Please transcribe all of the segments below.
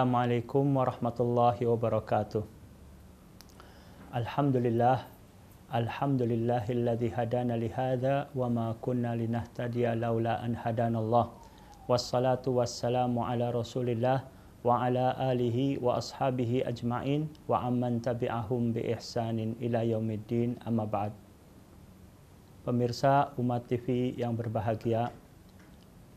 Assalamualaikum warahmatullahi wabarakatuh. Alhamdulillah Alhamdulillahilladzi hadana li hadza wa ma kunna linahtadiya laula an hadanallah. Wassalatu wassalamu ala Rasulillah wa ala alihi wa ashabihi ajmain wa amman tabi'ahum bi ihsanin ila yaumiddin amma ba'd. Pemirsa Umat TV yang berbahagia,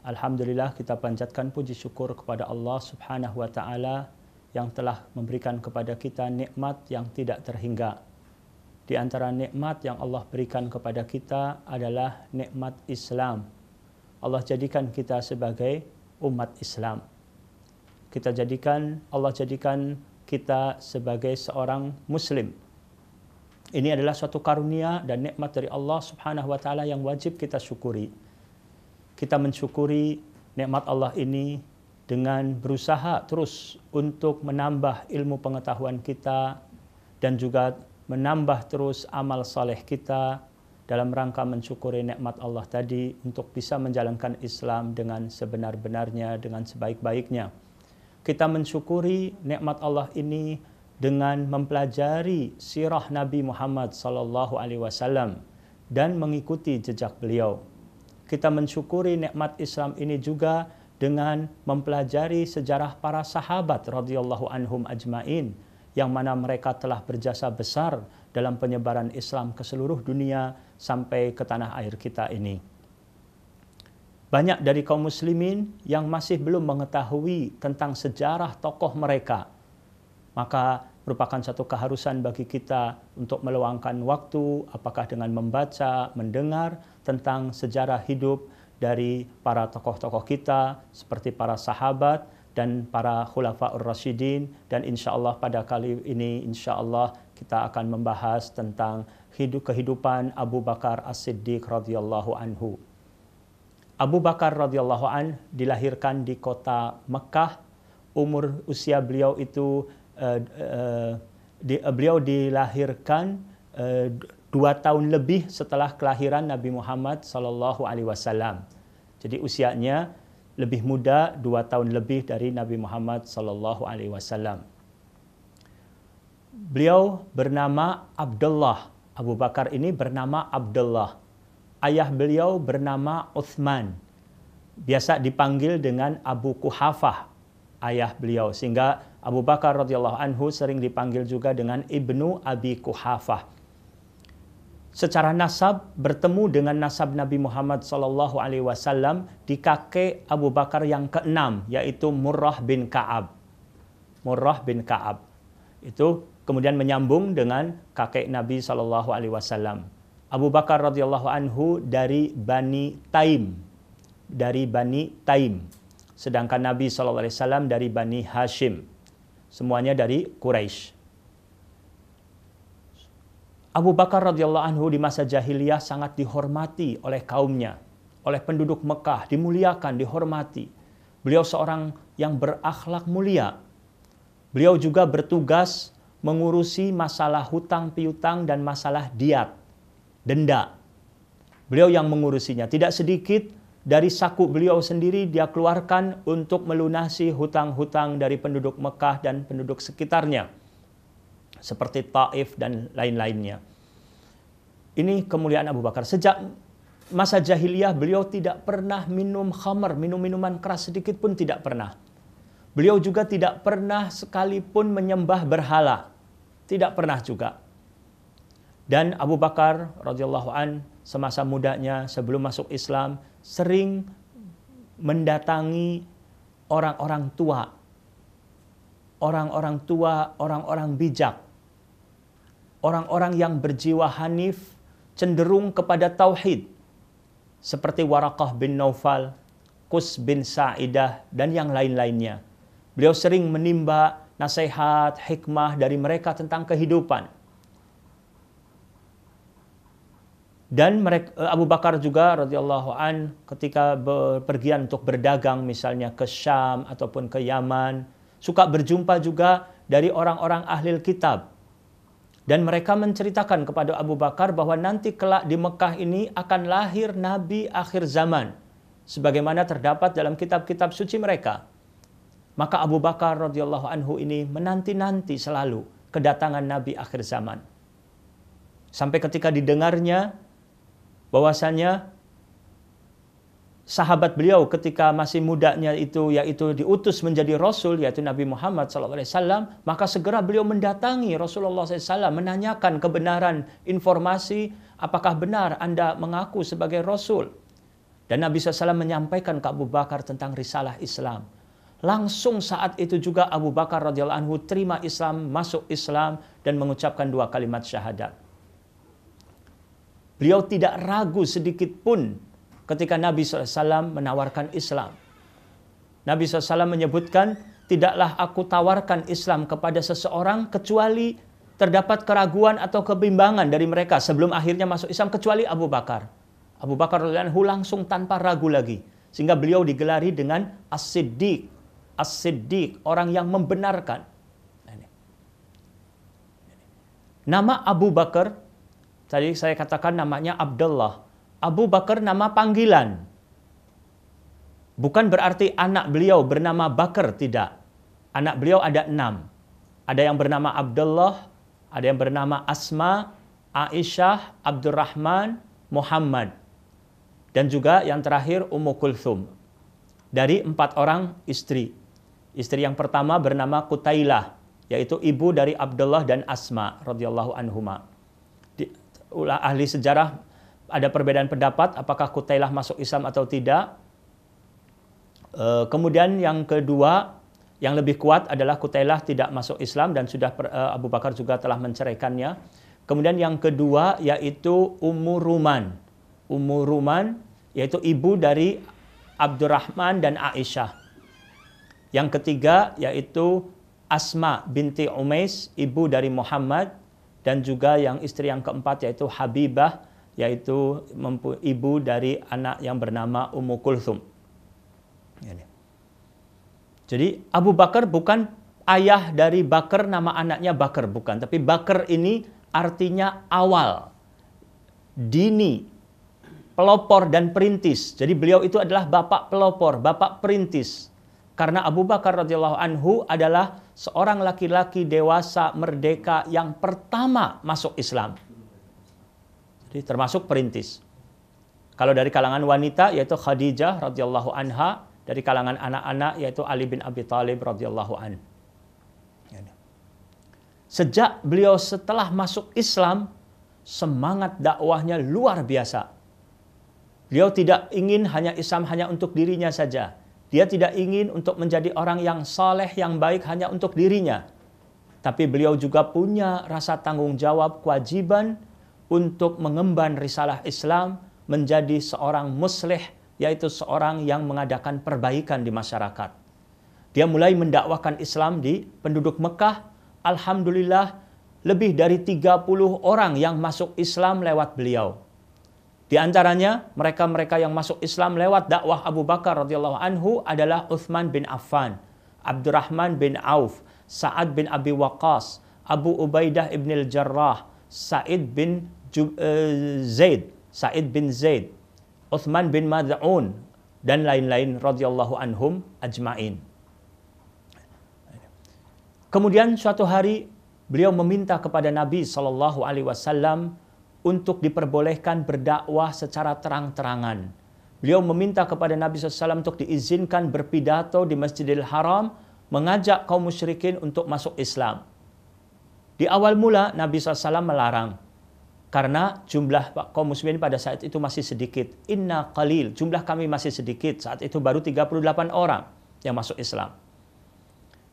Alhamdulillah kita panjatkan puji syukur kepada Allah Subhanahu wa taala yang telah memberikan kepada kita nikmat yang tidak terhingga. Di antara nikmat yang Allah berikan kepada kita adalah nikmat Islam. Allah jadikan kita sebagai umat Islam. Kita jadikan Allah jadikan kita sebagai seorang muslim. Ini adalah suatu karunia dan nikmat dari Allah Subhanahu wa taala yang wajib kita syukuri kita mensyukuri nikmat Allah ini dengan berusaha terus untuk menambah ilmu pengetahuan kita dan juga menambah terus amal saleh kita dalam rangka mensyukuri nikmat Allah tadi untuk bisa menjalankan Islam dengan sebenar-benarnya dengan sebaik-baiknya. Kita mensyukuri nikmat Allah ini dengan mempelajari sirah Nabi Muhammad sallallahu alaihi wasallam dan mengikuti jejak beliau kita mensyukuri nikmat Islam ini juga dengan mempelajari sejarah para sahabat radhiyallahu anhum ajmain yang mana mereka telah berjasa besar dalam penyebaran Islam ke seluruh dunia sampai ke tanah air kita ini. Banyak dari kaum muslimin yang masih belum mengetahui tentang sejarah tokoh mereka. Maka merupakan satu keharusan bagi kita untuk meluangkan waktu, apakah dengan membaca, mendengar, tentang sejarah hidup dari para tokoh-tokoh kita seperti para sahabat dan para khulafaur rasyidin dan insya Allah pada kali ini insya Allah kita akan membahas tentang hidup kehidupan Abu Bakar As-Siddiq radhiyallahu anhu. Abu Bakar radhiyallahu an dilahirkan di kota Mekah. Umur usia beliau itu uh, uh, di, uh, beliau dilahirkan uh, dua tahun lebih setelah kelahiran Nabi Muhammad Sallallahu Alaihi Wasallam. Jadi usianya lebih muda dua tahun lebih dari Nabi Muhammad Sallallahu Alaihi Wasallam. Beliau bernama Abdullah. Abu Bakar ini bernama Abdullah. Ayah beliau bernama Uthman. Biasa dipanggil dengan Abu Kuhafah, ayah beliau. Sehingga Abu Bakar radhiyallahu anhu sering dipanggil juga dengan Ibnu Abi Kuhafah secara nasab bertemu dengan nasab Nabi Muhammad Shallallahu Alaihi Wasallam di kakek Abu Bakar yang keenam yaitu Murrah bin Kaab. Murrah bin Kaab itu kemudian menyambung dengan kakek Nabi Shallallahu Alaihi Wasallam. Abu Bakar radhiyallahu anhu dari Bani Taim, dari Bani Taim. Sedangkan Nabi Shallallahu Alaihi Wasallam dari Bani Hashim. Semuanya dari Quraisy. Abu Bakar radhiyallahu anhu di masa jahiliyah sangat dihormati oleh kaumnya, oleh penduduk Mekah, dimuliakan, dihormati. Beliau seorang yang berakhlak mulia. Beliau juga bertugas mengurusi masalah hutang piutang dan masalah diat, denda. Beliau yang mengurusinya. Tidak sedikit dari saku beliau sendiri dia keluarkan untuk melunasi hutang-hutang dari penduduk Mekah dan penduduk sekitarnya seperti Taif dan lain-lainnya. Ini kemuliaan Abu Bakar. Sejak masa jahiliyah beliau tidak pernah minum khamar, minum minuman keras sedikit pun tidak pernah. Beliau juga tidak pernah sekalipun menyembah berhala. Tidak pernah juga. Dan Abu Bakar radhiyallahu an semasa mudanya sebelum masuk Islam sering mendatangi orang-orang tua. Orang-orang tua, orang-orang bijak orang-orang yang berjiwa hanif cenderung kepada tauhid seperti waraqah bin Naufal, Kus bin Sa'idah dan yang lain-lainnya. Beliau sering menimba nasihat, hikmah dari mereka tentang kehidupan. Dan eh, Abu Bakar juga radhiyallahu an ketika berpergian untuk berdagang misalnya ke Syam ataupun ke Yaman suka berjumpa juga dari orang-orang ahli kitab dan mereka menceritakan kepada Abu Bakar bahwa nanti kelak di Mekah ini akan lahir nabi akhir zaman sebagaimana terdapat dalam kitab-kitab suci mereka. Maka Abu Bakar radhiyallahu anhu ini menanti-nanti selalu kedatangan nabi akhir zaman. Sampai ketika didengarnya bahwasanya sahabat beliau ketika masih mudanya itu yaitu diutus menjadi rasul yaitu Nabi Muhammad SAW maka segera beliau mendatangi Rasulullah SAW menanyakan kebenaran informasi apakah benar anda mengaku sebagai rasul dan Nabi SAW menyampaikan ke Abu Bakar tentang risalah Islam langsung saat itu juga Abu Bakar radhiyallahu anhu terima Islam masuk Islam dan mengucapkan dua kalimat syahadat beliau tidak ragu sedikit pun ketika Nabi SAW menawarkan Islam. Nabi SAW menyebutkan, tidaklah aku tawarkan Islam kepada seseorang kecuali terdapat keraguan atau kebimbangan dari mereka sebelum akhirnya masuk Islam kecuali Abu Bakar. Abu Bakar radhiyallahu langsung tanpa ragu lagi sehingga beliau digelari dengan As-Siddiq. As-Siddiq, orang yang membenarkan. Nama Abu Bakar tadi saya katakan namanya Abdullah Abu Bakar nama panggilan. Bukan berarti anak beliau bernama Bakar, tidak. Anak beliau ada enam. Ada yang bernama Abdullah, ada yang bernama Asma, Aisyah, Abdurrahman, Muhammad. Dan juga yang terakhir Ummu Kulthum. Dari empat orang istri. Istri yang pertama bernama Kutailah, yaitu ibu dari Abdullah dan Asma radhiyallahu anhuma. Di, ahli sejarah ada perbedaan pendapat apakah Kutailah masuk Islam atau tidak. E, kemudian yang kedua, yang lebih kuat adalah Kutailah tidak masuk Islam dan sudah per, e, Abu Bakar juga telah menceraikannya. Kemudian yang kedua yaitu Ummu Ruman. Ummu Ruman yaitu ibu dari Abdurrahman dan Aisyah. Yang ketiga yaitu Asma binti Umais, ibu dari Muhammad dan juga yang istri yang keempat yaitu Habibah yaitu ibu dari anak yang bernama Ummu Kulsum. Jadi Abu Bakar bukan ayah dari Bakar, nama anaknya Bakar, bukan. Tapi Bakar ini artinya awal, dini, pelopor dan perintis. Jadi beliau itu adalah bapak pelopor, bapak perintis. Karena Abu Bakar radhiyallahu anhu adalah seorang laki-laki dewasa merdeka yang pertama masuk Islam jadi termasuk perintis. Kalau dari kalangan wanita yaitu Khadijah radhiyallahu anha, dari kalangan anak-anak yaitu Ali bin Abi Thalib radhiyallahu an. Sejak beliau setelah masuk Islam, semangat dakwahnya luar biasa. Beliau tidak ingin hanya Islam hanya untuk dirinya saja. Dia tidak ingin untuk menjadi orang yang saleh, yang baik hanya untuk dirinya. Tapi beliau juga punya rasa tanggung jawab, kewajiban untuk mengemban risalah Islam menjadi seorang muslih yaitu seorang yang mengadakan perbaikan di masyarakat. Dia mulai mendakwakan Islam di penduduk Mekah. Alhamdulillah lebih dari 30 orang yang masuk Islam lewat beliau. Di antaranya mereka-mereka yang masuk Islam lewat dakwah Abu Bakar radhiyallahu anhu adalah Uthman bin Affan, Abdurrahman bin Auf, Sa'ad bin Abi Waqas, Abu Ubaidah ibn al-Jarrah, Sa'id bin Eh, Zaid, Said bin Zaid, Uthman bin Mad'un dan lain-lain radhiyallahu anhum ajmain. Kemudian suatu hari beliau meminta kepada Nabi Shallallahu alaihi wasallam untuk diperbolehkan berdakwah secara terang-terangan. Beliau meminta kepada Nabi SAW untuk diizinkan berpidato di Masjidil Haram, mengajak kaum musyrikin untuk masuk Islam. Di awal mula Nabi SAW melarang, karena jumlah kaum muslimin pada saat itu masih sedikit. Inna qalil, jumlah kami masih sedikit. Saat itu baru 38 orang yang masuk Islam.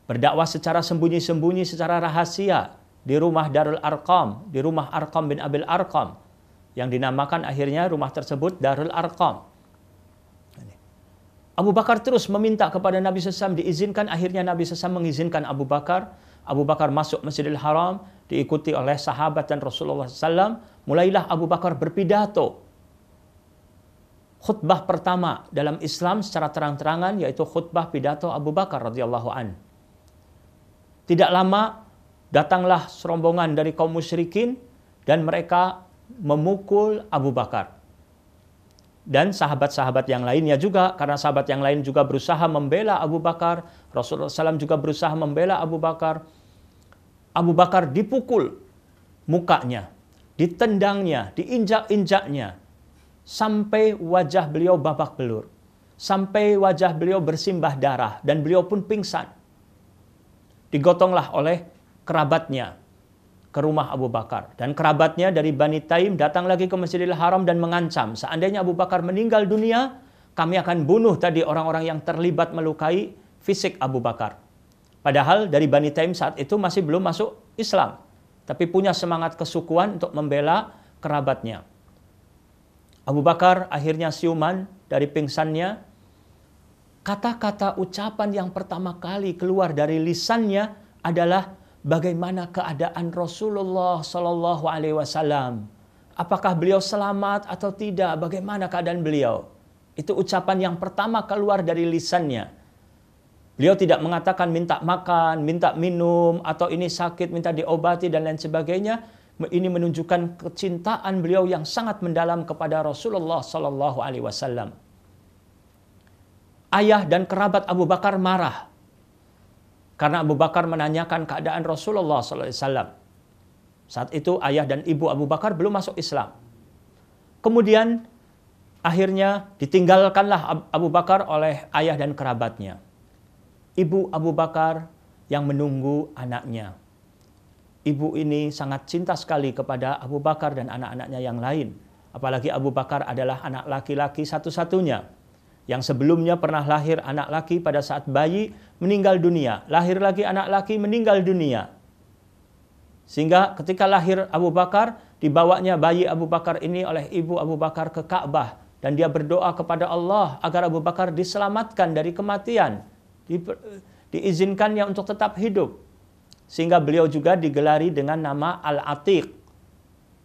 Berdakwah secara sembunyi-sembunyi, secara rahasia di rumah Darul Arqam, di rumah Arqam bin Abil Arqam yang dinamakan akhirnya rumah tersebut Darul Arqam. Abu Bakar terus meminta kepada Nabi SAW diizinkan, akhirnya Nabi SAW mengizinkan Abu Bakar Abu Bakar masuk Masjidil Haram diikuti oleh sahabat dan Rasulullah SAW mulailah Abu Bakar berpidato. Khutbah pertama dalam Islam secara terang-terangan yaitu khutbah pidato Abu Bakar radhiyallahu an. Tidak lama datanglah serombongan dari kaum musyrikin dan mereka memukul Abu Bakar. Dan sahabat-sahabat yang lainnya juga, karena sahabat yang lain juga berusaha membela Abu Bakar, Rasulullah SAW juga berusaha membela Abu Bakar. Abu Bakar dipukul mukanya ditendangnya, diinjak-injaknya, sampai wajah beliau babak belur, sampai wajah beliau bersimbah darah, dan beliau pun pingsan. Digotonglah oleh kerabatnya ke rumah Abu Bakar. Dan kerabatnya dari Bani Taim datang lagi ke Masjidil Haram dan mengancam, seandainya Abu Bakar meninggal dunia, kami akan bunuh tadi orang-orang yang terlibat melukai fisik Abu Bakar. Padahal dari Bani Taim saat itu masih belum masuk Islam tapi punya semangat kesukuan untuk membela kerabatnya. Abu Bakar akhirnya siuman dari pingsannya. Kata-kata ucapan yang pertama kali keluar dari lisannya adalah bagaimana keadaan Rasulullah Shallallahu Alaihi Wasallam. Apakah beliau selamat atau tidak? Bagaimana keadaan beliau? Itu ucapan yang pertama keluar dari lisannya. Beliau tidak mengatakan minta makan, minta minum, atau ini sakit, minta diobati, dan lain sebagainya. Ini menunjukkan kecintaan beliau yang sangat mendalam kepada Rasulullah Sallallahu Alaihi Wasallam. Ayah dan kerabat Abu Bakar marah karena Abu Bakar menanyakan keadaan Rasulullah Sallallahu Alaihi Wasallam. Saat itu ayah dan ibu Abu Bakar belum masuk Islam. Kemudian akhirnya ditinggalkanlah Abu Bakar oleh ayah dan kerabatnya ibu Abu Bakar yang menunggu anaknya. Ibu ini sangat cinta sekali kepada Abu Bakar dan anak-anaknya yang lain. Apalagi Abu Bakar adalah anak laki-laki satu-satunya yang sebelumnya pernah lahir anak laki pada saat bayi meninggal dunia, lahir lagi anak laki meninggal dunia. Sehingga ketika lahir Abu Bakar, dibawanya bayi Abu Bakar ini oleh ibu Abu Bakar ke Ka'bah dan dia berdoa kepada Allah agar Abu Bakar diselamatkan dari kematian di, diizinkannya untuk tetap hidup sehingga beliau juga digelari dengan nama Al-Atiq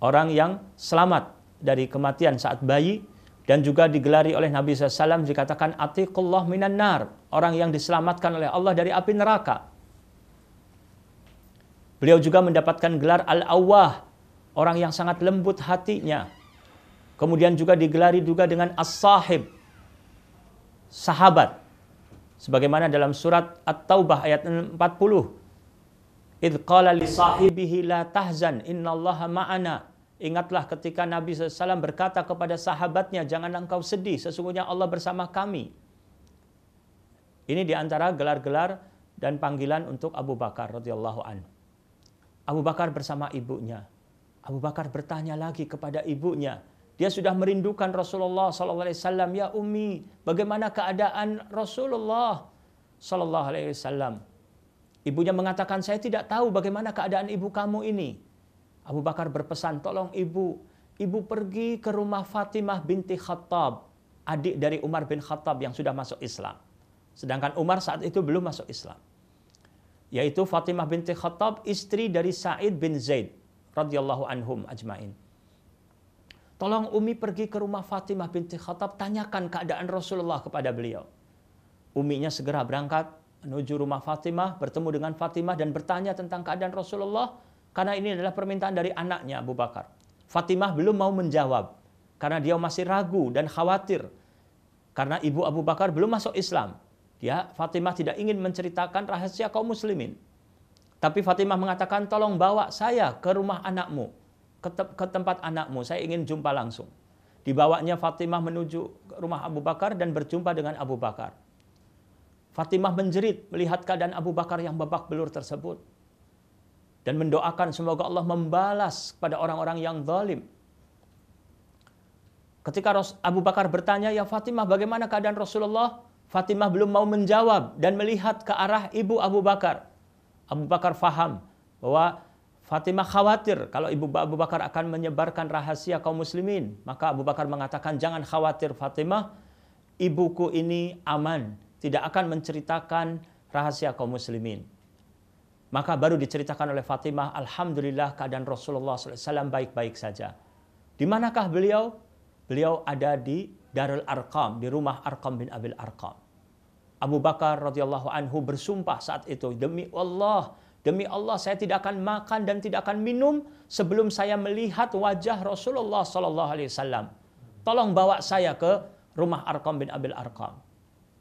orang yang selamat dari kematian saat bayi dan juga digelari oleh Nabi SAW dikatakan atiqullah minan nar orang yang diselamatkan oleh Allah dari api neraka beliau juga mendapatkan gelar al-awwah orang yang sangat lembut hatinya kemudian juga digelari juga dengan as-sahib sahabat sebagaimana dalam surat At-Taubah ayat 40 Idh qala li sahibihi la tahzan innallaha ma'ana Ingatlah ketika Nabi SAW berkata kepada sahabatnya, jangan engkau sedih, sesungguhnya Allah bersama kami. Ini diantara gelar-gelar dan panggilan untuk Abu Bakar radhiyallahu anhu. Abu Bakar bersama ibunya. Abu Bakar bertanya lagi kepada ibunya, dia sudah merindukan Rasulullah SAW. ya umi. bagaimana keadaan Rasulullah SAW? alaihi wasallam? Ibunya mengatakan, saya tidak tahu bagaimana keadaan ibu kamu ini. Abu Bakar berpesan, tolong ibu, ibu pergi ke rumah Fatimah binti Khattab, adik dari Umar bin Khattab yang sudah masuk Islam. Sedangkan Umar saat itu belum masuk Islam. Yaitu Fatimah binti Khattab, istri dari Sa'id bin Zaid radhiyallahu anhum ajmain. Tolong Umi pergi ke rumah Fatimah binti Khattab, tanyakan keadaan Rasulullah kepada beliau. Uminya segera berangkat menuju rumah Fatimah, bertemu dengan Fatimah dan bertanya tentang keadaan Rasulullah karena ini adalah permintaan dari anaknya Abu Bakar. Fatimah belum mau menjawab karena dia masih ragu dan khawatir karena ibu Abu Bakar belum masuk Islam. Dia Fatimah tidak ingin menceritakan rahasia kaum muslimin. Tapi Fatimah mengatakan, "Tolong bawa saya ke rumah anakmu." ke tempat anakmu, saya ingin jumpa langsung. Dibawanya Fatimah menuju rumah Abu Bakar dan berjumpa dengan Abu Bakar. Fatimah menjerit melihat keadaan Abu Bakar yang babak belur tersebut. Dan mendoakan semoga Allah membalas kepada orang-orang yang zalim. Ketika Abu Bakar bertanya, ya Fatimah bagaimana keadaan Rasulullah? Fatimah belum mau menjawab dan melihat ke arah ibu Abu Bakar. Abu Bakar faham bahwa Fatimah khawatir kalau Ibu Abu Bakar akan menyebarkan rahasia kaum muslimin. Maka Abu Bakar mengatakan, jangan khawatir Fatimah, ibuku ini aman, tidak akan menceritakan rahasia kaum muslimin. Maka baru diceritakan oleh Fatimah, Alhamdulillah keadaan Rasulullah SAW baik-baik saja. Di manakah beliau? Beliau ada di Darul Arqam, di rumah Arqam bin Abil Arqam. Abu Bakar radhiyallahu anhu bersumpah saat itu, demi Allah, Demi Allah saya tidak akan makan dan tidak akan minum sebelum saya melihat wajah Rasulullah Sallallahu Alaihi Wasallam. Tolong bawa saya ke rumah Arkam bin Abil Arkam.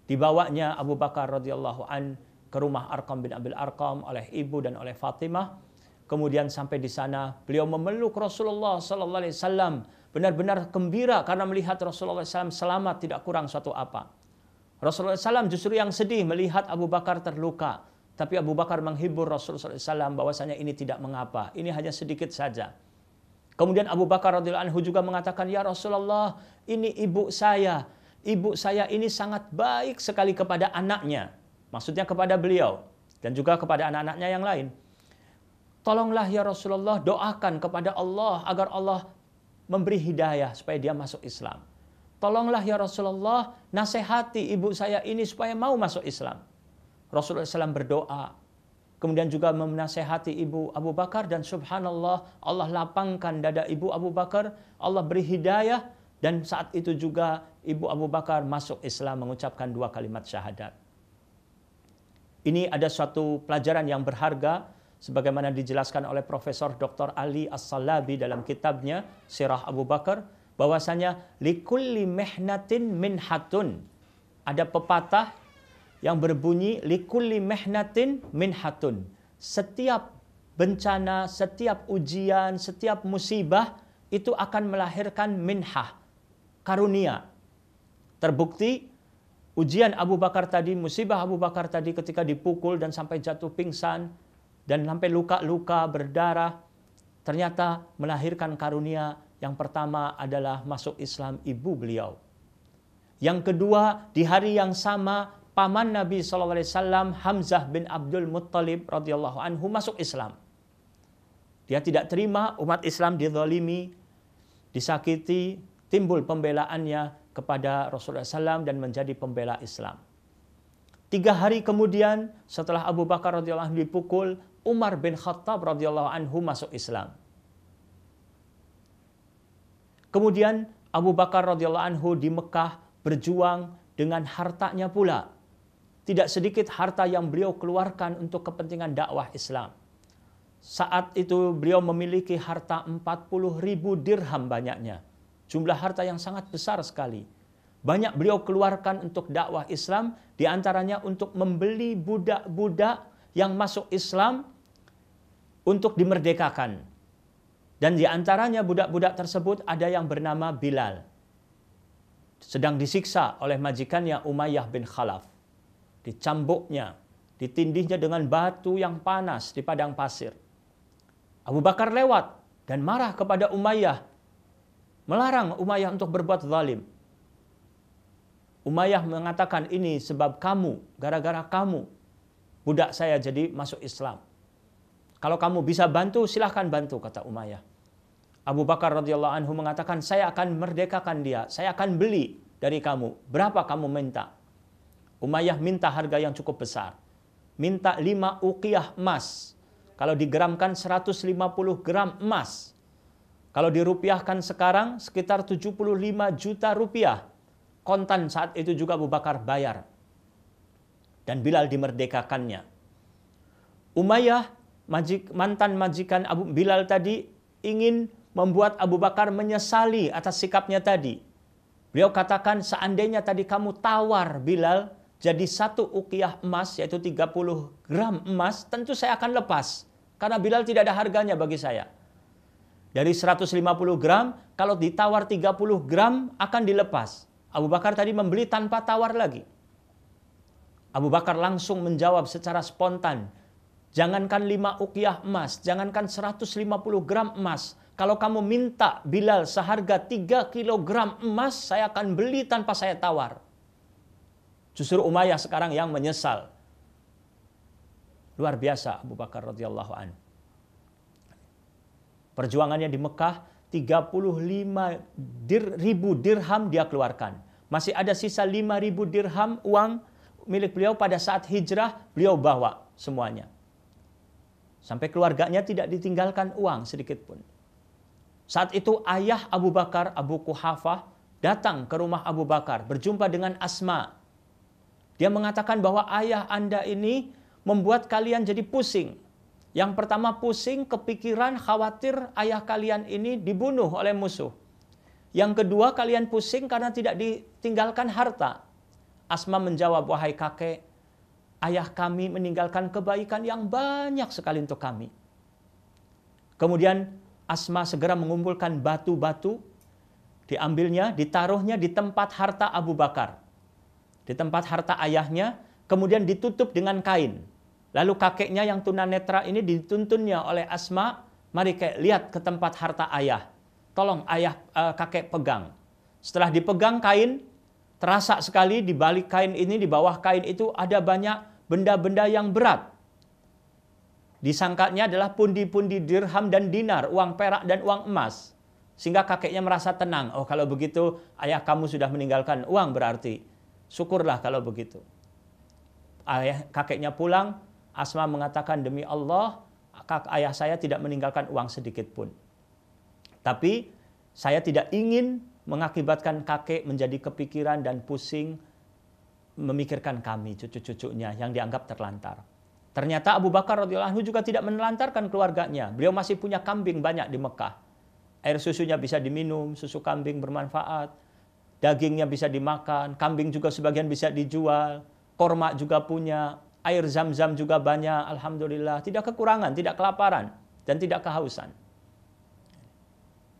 Dibawanya Abu Bakar radhiyallahu an ke rumah Arkam bin Abil Arkam oleh ibu dan oleh Fatimah. Kemudian sampai di sana beliau memeluk Rasulullah Sallallahu Alaihi Wasallam benar-benar gembira karena melihat Rasulullah SAW selamat tidak kurang suatu apa. Rasulullah SAW justru yang sedih melihat Abu Bakar terluka tapi Abu Bakar menghibur Rasulullah SAW bahwasanya ini tidak mengapa, ini hanya sedikit saja. Kemudian Abu Bakar radhiyallahu anhu juga mengatakan, "Ya Rasulullah, ini ibu saya. Ibu saya ini sangat baik sekali kepada anaknya." Maksudnya kepada beliau dan juga kepada anak-anaknya yang lain. Tolonglah ya Rasulullah doakan kepada Allah agar Allah memberi hidayah supaya dia masuk Islam. Tolonglah ya Rasulullah nasihati ibu saya ini supaya mau masuk Islam. Rasulullah SAW berdoa. Kemudian juga menasehati ibu Abu Bakar dan subhanallah Allah lapangkan dada ibu Abu Bakar, Allah beri hidayah dan saat itu juga ibu Abu Bakar masuk Islam mengucapkan dua kalimat syahadat. Ini ada suatu pelajaran yang berharga sebagaimana dijelaskan oleh Profesor Dr. Ali As-Salabi dalam kitabnya Sirah Abu Bakar bahwasanya likulli min hatun. Ada pepatah yang berbunyi likulli mehnatin minhatun. Setiap bencana, setiap ujian, setiap musibah itu akan melahirkan minhah, karunia. Terbukti ujian Abu Bakar tadi, musibah Abu Bakar tadi ketika dipukul dan sampai jatuh pingsan dan sampai luka-luka berdarah ternyata melahirkan karunia yang pertama adalah masuk Islam ibu beliau. Yang kedua, di hari yang sama paman Nabi SAW Hamzah bin Abdul Muttalib radhiyallahu anhu masuk Islam. Dia tidak terima umat Islam didolimi, disakiti, timbul pembelaannya kepada Rasulullah SAW dan menjadi pembela Islam. Tiga hari kemudian setelah Abu Bakar radhiyallahu anhu dipukul, Umar bin Khattab radhiyallahu anhu masuk Islam. Kemudian Abu Bakar radhiyallahu anhu di Mekah berjuang dengan hartanya pula tidak sedikit harta yang beliau keluarkan untuk kepentingan dakwah Islam. Saat itu beliau memiliki harta 40 ribu dirham banyaknya. Jumlah harta yang sangat besar sekali. Banyak beliau keluarkan untuk dakwah Islam, diantaranya untuk membeli budak-budak yang masuk Islam untuk dimerdekakan. Dan diantaranya budak-budak tersebut ada yang bernama Bilal. Sedang disiksa oleh majikannya Umayyah bin Khalaf dicambuknya, ditindihnya dengan batu yang panas di padang pasir. Abu Bakar lewat dan marah kepada Umayyah, melarang Umayyah untuk berbuat zalim. Umayyah mengatakan ini sebab kamu, gara-gara kamu, budak saya jadi masuk Islam. Kalau kamu bisa bantu, silahkan bantu, kata Umayyah. Abu Bakar radhiyallahu anhu mengatakan, saya akan merdekakan dia, saya akan beli dari kamu. Berapa kamu minta? Umayyah minta harga yang cukup besar. Minta 5 uqiyah emas. Kalau digramkan 150 gram emas. Kalau dirupiahkan sekarang sekitar 75 juta rupiah. Kontan saat itu juga Abu Bakar bayar. Dan Bilal dimerdekakannya. Umayyah majik, mantan majikan Abu Bilal tadi ingin membuat Abu Bakar menyesali atas sikapnya tadi. Beliau katakan seandainya tadi kamu tawar Bilal, jadi satu ukiah emas yaitu 30 gram emas tentu saya akan lepas. Karena Bilal tidak ada harganya bagi saya. Dari 150 gram, kalau ditawar 30 gram akan dilepas. Abu Bakar tadi membeli tanpa tawar lagi. Abu Bakar langsung menjawab secara spontan. Jangankan 5 ukiah emas, jangankan 150 gram emas. Kalau kamu minta Bilal seharga 3 kilogram emas, saya akan beli tanpa saya tawar. Justru Umayyah sekarang yang menyesal. Luar biasa Abu Bakar radhiyallahu an. Perjuangannya di Mekah 35 ribu dirham dia keluarkan. Masih ada sisa 5 ribu dirham uang milik beliau pada saat hijrah beliau bawa semuanya. Sampai keluarganya tidak ditinggalkan uang sedikit pun. Saat itu ayah Abu Bakar, Abu Kuhafah, datang ke rumah Abu Bakar, berjumpa dengan Asma, dia mengatakan bahwa ayah Anda ini membuat kalian jadi pusing. Yang pertama pusing, kepikiran, khawatir ayah kalian ini dibunuh oleh musuh. Yang kedua kalian pusing karena tidak ditinggalkan harta. Asma menjawab, wahai kakek, ayah kami meninggalkan kebaikan yang banyak sekali untuk kami. Kemudian Asma segera mengumpulkan batu-batu, diambilnya, ditaruhnya di tempat harta Abu Bakar di tempat harta ayahnya, kemudian ditutup dengan kain. Lalu kakeknya yang tunanetra ini dituntunnya oleh Asma, mari kek lihat ke tempat harta ayah. Tolong ayah uh, kakek pegang. Setelah dipegang kain, terasa sekali di balik kain ini, di bawah kain itu ada banyak benda-benda yang berat. Disangkanya adalah pundi-pundi dirham dan dinar, uang perak dan uang emas. Sehingga kakeknya merasa tenang. Oh kalau begitu ayah kamu sudah meninggalkan uang berarti Syukurlah kalau begitu. Ayah kakeknya pulang, Asma mengatakan demi Allah, kak ayah saya tidak meninggalkan uang sedikit pun. Tapi saya tidak ingin mengakibatkan kakek menjadi kepikiran dan pusing memikirkan kami cucu-cucunya yang dianggap terlantar. Ternyata Abu Bakar radhiyallahu anhu juga tidak menelantarkan keluarganya. Beliau masih punya kambing banyak di Mekah. Air susunya bisa diminum, susu kambing bermanfaat dagingnya bisa dimakan, kambing juga sebagian bisa dijual, korma juga punya, air zam-zam juga banyak, alhamdulillah, tidak kekurangan, tidak kelaparan, dan tidak kehausan.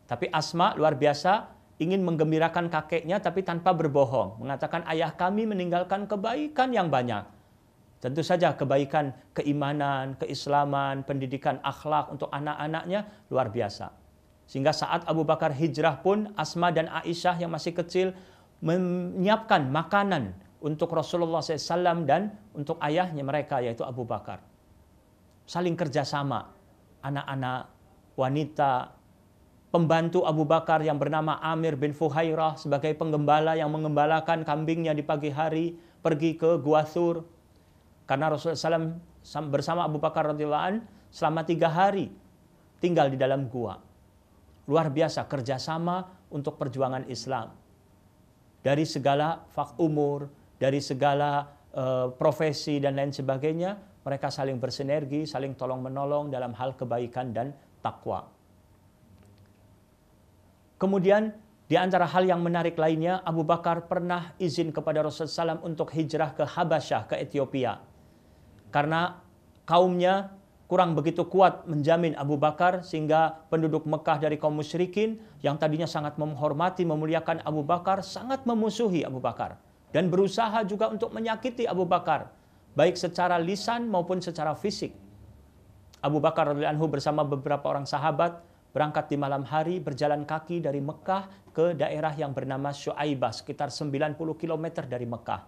Tapi Asma luar biasa ingin menggembirakan kakeknya tapi tanpa berbohong, mengatakan ayah kami meninggalkan kebaikan yang banyak. Tentu saja kebaikan keimanan, keislaman, pendidikan akhlak untuk anak-anaknya luar biasa. Sehingga saat Abu Bakar hijrah pun Asma dan Aisyah yang masih kecil menyiapkan makanan untuk Rasulullah SAW dan untuk ayahnya mereka yaitu Abu Bakar. Saling kerjasama anak-anak, wanita, pembantu Abu Bakar yang bernama Amir bin Fuhairah sebagai penggembala yang mengembalakan kambingnya di pagi hari pergi ke Gua Sur. Karena Rasulullah SAW bersama Abu Bakar radhiyallahu selama tiga hari tinggal di dalam gua luar biasa kerjasama untuk perjuangan Islam. Dari segala fak umur, dari segala uh, profesi dan lain sebagainya, mereka saling bersinergi, saling tolong menolong dalam hal kebaikan dan takwa. Kemudian di antara hal yang menarik lainnya, Abu Bakar pernah izin kepada Rasulullah SAW untuk hijrah ke Habasyah, ke Ethiopia. Karena kaumnya kurang begitu kuat menjamin Abu Bakar sehingga penduduk Mekah dari kaum musyrikin yang tadinya sangat menghormati memuliakan Abu Bakar sangat memusuhi Abu Bakar dan berusaha juga untuk menyakiti Abu Bakar baik secara lisan maupun secara fisik. Abu Bakar radhiyallahu anhu bersama beberapa orang sahabat berangkat di malam hari berjalan kaki dari Mekah ke daerah yang bernama Syuaibah sekitar 90 km dari Mekah.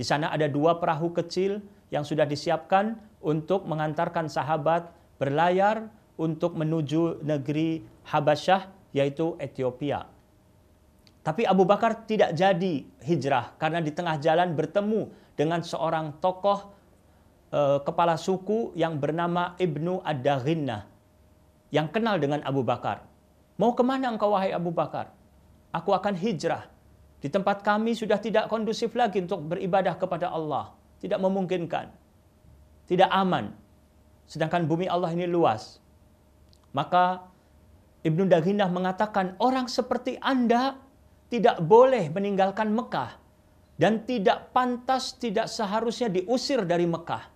Di sana ada dua perahu kecil yang sudah disiapkan untuk mengantarkan sahabat berlayar untuk menuju negeri Habasyah yaitu Ethiopia. Tapi Abu Bakar tidak jadi hijrah karena di tengah jalan bertemu dengan seorang tokoh eh, kepala suku yang bernama Ibnu Ad-Daghinnah yang kenal dengan Abu Bakar. Mau kemana engkau wahai Abu Bakar? Aku akan hijrah. Di tempat kami sudah tidak kondusif lagi untuk beribadah kepada Allah. Tidak memungkinkan tidak aman. Sedangkan bumi Allah ini luas. Maka Ibnu Daginah mengatakan orang seperti Anda tidak boleh meninggalkan Mekah dan tidak pantas tidak seharusnya diusir dari Mekah.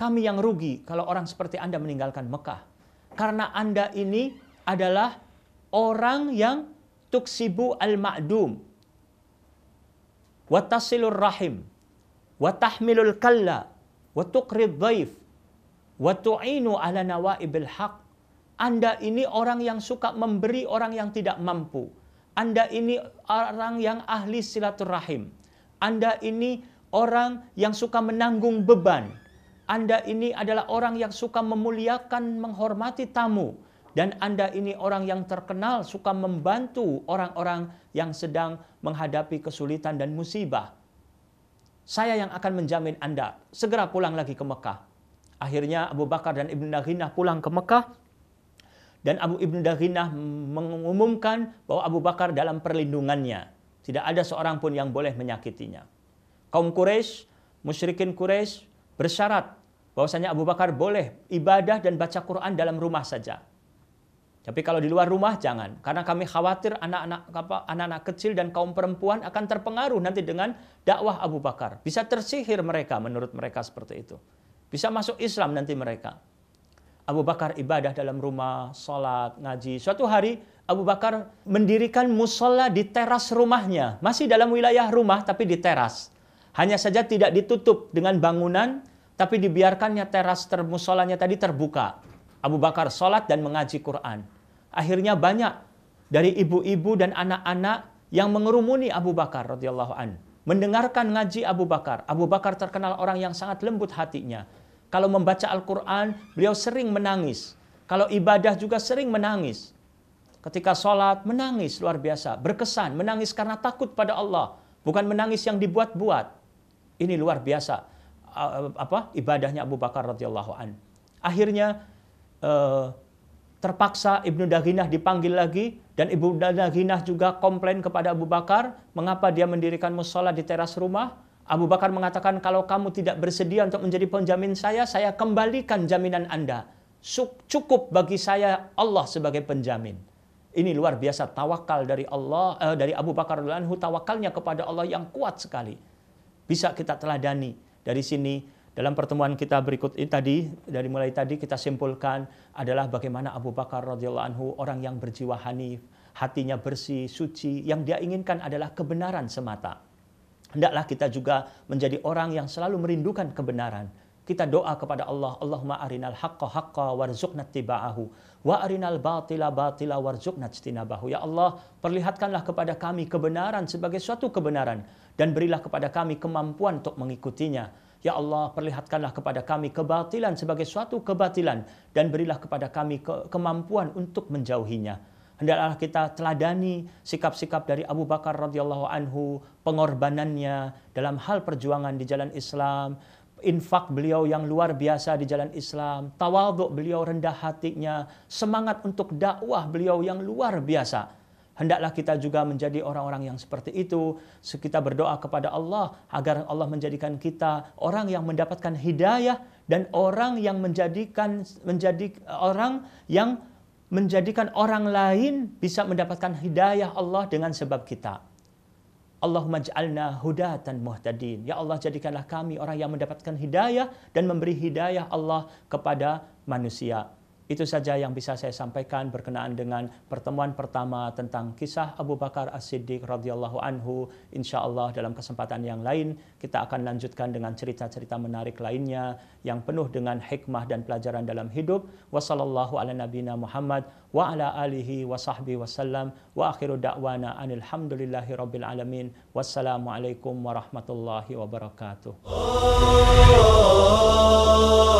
Kami yang rugi kalau orang seperti Anda meninggalkan Mekah. Karena Anda ini adalah orang yang tuksibu al-ma'dum, watasilur rahim, watahmilul kalla, wa dhaif wa ala nawaibil haq. Anda ini orang yang suka memberi orang yang tidak mampu. Anda ini orang yang ahli silaturahim. Anda ini orang yang suka menanggung beban. Anda ini adalah orang yang suka memuliakan, menghormati tamu. Dan Anda ini orang yang terkenal suka membantu orang-orang yang sedang menghadapi kesulitan dan musibah. Saya yang akan menjamin Anda. Segera pulang lagi ke Mekah. Akhirnya Abu Bakar dan Ibnu Daghinah pulang ke Mekah. Dan Abu Ibnu Daghinah mengumumkan bahwa Abu Bakar dalam perlindungannya. Tidak ada seorang pun yang boleh menyakitinya. Kaum Quraisy, musyrikin Quraisy bersyarat bahwasanya Abu Bakar boleh ibadah dan baca Quran dalam rumah saja. Tapi kalau di luar rumah jangan, karena kami khawatir anak-anak apa anak-anak kecil dan kaum perempuan akan terpengaruh nanti dengan dakwah Abu Bakar. Bisa tersihir mereka menurut mereka seperti itu. Bisa masuk Islam nanti mereka. Abu Bakar ibadah dalam rumah, sholat, ngaji. Suatu hari Abu Bakar mendirikan musola di teras rumahnya, masih dalam wilayah rumah tapi di teras. Hanya saja tidak ditutup dengan bangunan, tapi dibiarkannya teras termusolanya tadi terbuka. Abu Bakar sholat dan mengaji Quran. Akhirnya banyak dari ibu-ibu dan anak-anak yang mengerumuni Abu Bakar radhiyallahu an mendengarkan ngaji Abu Bakar. Abu Bakar terkenal orang yang sangat lembut hatinya. Kalau membaca Al-Quran, beliau sering menangis. Kalau ibadah juga sering menangis. Ketika sholat, menangis luar biasa. Berkesan, menangis karena takut pada Allah. Bukan menangis yang dibuat-buat. Ini luar biasa uh, apa ibadahnya Abu Bakar radhiyallahu an. Akhirnya Eh, terpaksa Ibnu Daginah dipanggil lagi dan Ibnu Daginah juga komplain kepada Abu Bakar mengapa dia mendirikan musola di teras rumah. Abu Bakar mengatakan kalau kamu tidak bersedia untuk menjadi penjamin saya, saya kembalikan jaminan Anda. Cukup bagi saya Allah sebagai penjamin. Ini luar biasa tawakal dari Allah eh, dari Abu Bakar radhiyallahu tawakalnya kepada Allah yang kuat sekali. Bisa kita teladani dari sini dalam pertemuan kita berikut ini tadi, dari mulai tadi kita simpulkan adalah bagaimana Abu Bakar radhiyallahu anhu orang yang berjiwa hanif, hatinya bersih, suci, yang dia inginkan adalah kebenaran semata. Hendaklah kita juga menjadi orang yang selalu merindukan kebenaran. Kita doa kepada Allah, Allahumma arinal haqqa haqqa warzuqna tiba'ahu wa arinal batila batila warzuqna jtinabahu. Ya Allah, perlihatkanlah kepada kami kebenaran sebagai suatu kebenaran dan berilah kepada kami kemampuan untuk mengikutinya Ya Allah, perlihatkanlah kepada kami kebatilan sebagai suatu kebatilan dan berilah kepada kami ke kemampuan untuk menjauhinya. Hendaklah kita teladani sikap-sikap dari Abu Bakar radhiyallahu anhu, pengorbanannya dalam hal perjuangan di jalan Islam, infak beliau yang luar biasa di jalan Islam, tawaduk beliau rendah hatinya, semangat untuk dakwah beliau yang luar biasa. Hendaklah kita juga menjadi orang-orang yang seperti itu. Kita berdoa kepada Allah agar Allah menjadikan kita orang yang mendapatkan hidayah dan orang yang menjadikan menjadi orang yang menjadikan orang lain bisa mendapatkan hidayah Allah dengan sebab kita. Allahumma ja'alna hudatan muhtadin. Ya Allah jadikanlah kami orang yang mendapatkan hidayah dan memberi hidayah Allah kepada manusia. Itu saja yang bisa saya sampaikan berkenaan dengan pertemuan pertama tentang kisah Abu Bakar As-Siddiq radhiyallahu anhu. Insya Allah dalam kesempatan yang lain kita akan lanjutkan dengan cerita-cerita menarik lainnya yang penuh dengan hikmah dan pelajaran dalam hidup. wa ala alihi wa sahbihi wasallam wa akhiru da'wana anilhamdulillahi rabbil alamin. Wassalamualaikum warahmatullahi wabarakatuh. Oh, oh, oh, oh.